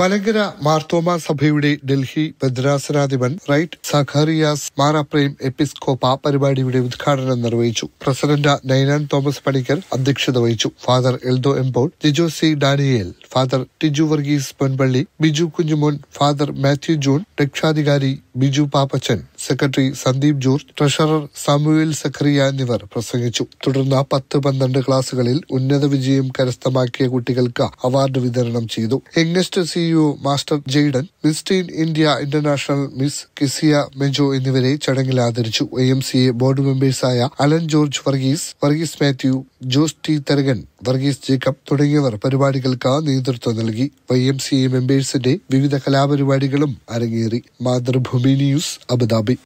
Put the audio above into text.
മലങ്കര മാർത്തോമ സഭയുടെ ഡൽഹി ബദ്രാസനാധിപൻ റൈറ്റ് സഖറിയാസ് മാറാപ്രേം എപ്പിസ്കോപ്പ പരിപാടിയുടെ ഉദ്ഘാടനം നിർവഹിച്ചു പ്രസിഡന്റ് നൈനാൻ തോമസ് പണിക്കർ അധ്യക്ഷത വഹിച്ചു father Eldho M Paul Jijo C Daniel father Tiju Varghese Ponpally Biju Kunjumon father Mathew John രക്ഷാധികാരി ബിജു പാപ്പച്ചൻ സെക്രട്ടറി സന്ദീപ് ജോർജ് ട്രഷറർ സാമുവേൽ സഖറിയ എന്നിവർ പ്രസംഗിച്ചു തുടർന്ന് പത്ത് പന്ത്രണ്ട് ക്ലാസുകളിൽ ഉന്നത വിജയം കരസ്ഥമാക്കിയ കുട്ടികൾക്ക് അവാർഡ് വിതരണം ചെയ്തു youngest CEO master Jayden miss teen India international miss Kezia Mejo എന്നിവരെ ചടങ്ങിൽ ആദരിച്ചു A M C A board മെമ്പേഴ്സായ അലൻ ജോർജ് വർഗീസ് വർഗീസ് മാത്യു ജോസ് ടി തരകൻ വർഗീസ് ജേക്കബ് തുടങ്ങിയവർ പരിപാടികൾക്ക് നേതൃത്വം നൽകി വൈ എം സി എ മെമ്പേഴ്സിന്റെ വിവിധ കലാപരിപാടികളും അരങ്ങേറി മാതൃഭൂമി ന്യൂസ് അബുദാബി